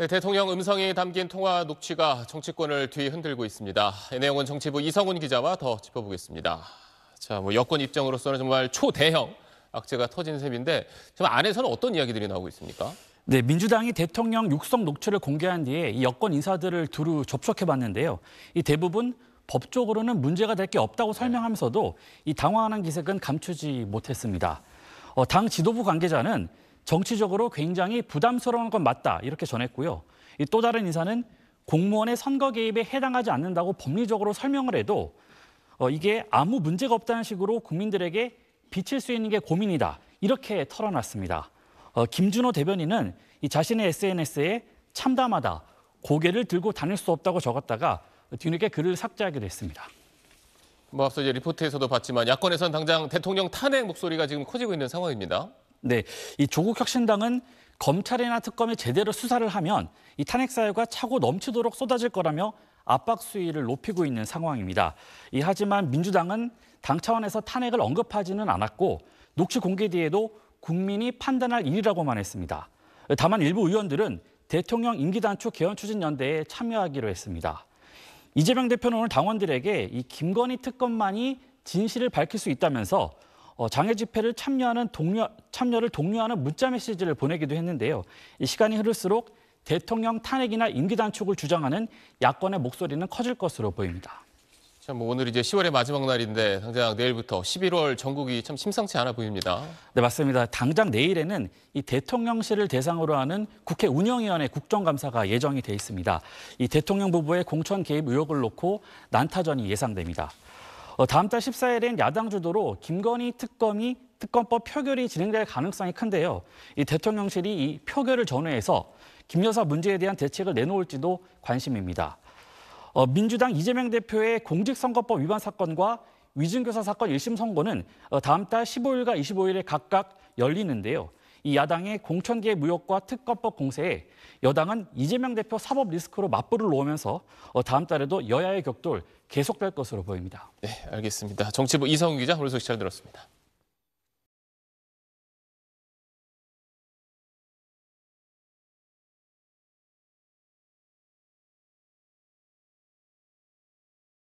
네, 대통령 음성이 담긴 통화 녹취가 정치권을 뒤흔들고 있습니다. 이 내용은 정치부 이성훈 기자와 더 짚어보겠습니다. 자, 뭐 여권 입장으로서는 정말 초대형 악재가 터진 셈인데 지금 안에서는 어떤 이야기들이 나오고 있습니까? 네, 민주당이 대통령 육성 녹취를 공개한 뒤에 이 여권 인사들을 두루 접촉해 봤는데요. 이 대부분 법적으로는 문제가 될 게 없다고 네. 설명하면서도 이 당황하는 기색은 감추지 못했습니다. 어, 당 지도부 관계자는 정치적으로 굉장히 부담스러운 건 맞다 이렇게 전했고요. 또 다른 인사는 공무원의 선거 개입에 해당하지 않는다고 법리적으로 설명을 해도 어, 이게 아무 문제가 없다는 식으로 국민들에게 비칠 수 있는 게 고민이다 이렇게 털어놨습니다. 어, 김준호 대변인은 자신의 SNS에 참담하다 고개를 들고 다닐 수 없다고 적었다가 뒤늦게 글을 삭제하게 됐습니다. 뭐 앞서 이제 리포트에서도 봤지만 야권에선 당장 대통령 탄핵 목소리가 지금 커지고 있는 상황입니다. 네, 이 조국 혁신당은 검찰이나 특검이 제대로 수사를 하면 이 탄핵 사유가 차고 넘치도록 쏟아질 거라며 압박 수위를 높이고 있는 상황입니다. 이 하지만 민주당은 당 차원에서 탄핵을 언급하지는 않았고 녹취 공개 뒤에도 국민이 판단할 일이라고만 했습니다. 다만 일부 의원들은 대통령 임기 단축 개헌 추진 연대에 참여하기로 했습니다. 이재명 대표는 오늘 당원들에게 이 김건희 특검만이 진실을 밝힐 수 있다면서 어, 장애 집회를 참여하는 동료, 참여를 독려하는 문자 메시지를 보내기도 했는데요. 이 시간이 흐를수록 대통령 탄핵이나 임기 단축을 주장하는 야권의 목소리는 커질 것으로 보입니다. 참 뭐 오늘 이제 10월의 마지막 날인데 당장 내일부터 11월 전국이 참 심상치 않아 보입니다. 네 맞습니다. 당장 내일에는 이 대통령실을 대상으로 하는 국회 운영위원회 국정감사가 예정이 돼 있습니다. 이 대통령 부부의 공천 개입 의혹을 놓고 난타전이 예상됩니다. 어, 다음 달 14일엔 야당 주도로 김건희 특검이 특검법 표결이 진행될 가능성이 큰데요. 이 대통령실이 이 표결을 전후해서 김 여사 문제에 대한 대책을 내놓을지도 관심입니다. 어, 민주당 이재명 대표의 공직선거법 위반 사건과 위증교사 사건 1심 선고는 어, 다음 달 15일과 25일에 각각 열리는데요. 이 야당의 공천개 무역과 특검법 공세에 여당은 이재명 대표 사법 리스크로 맞불을 놓으면서 어, 다음 달에도 여야의 격돌 계속될 것으로 보입니다. 네, 알겠습니다. 정치부 이성 기자 오늘 소식 잘 들었습니다.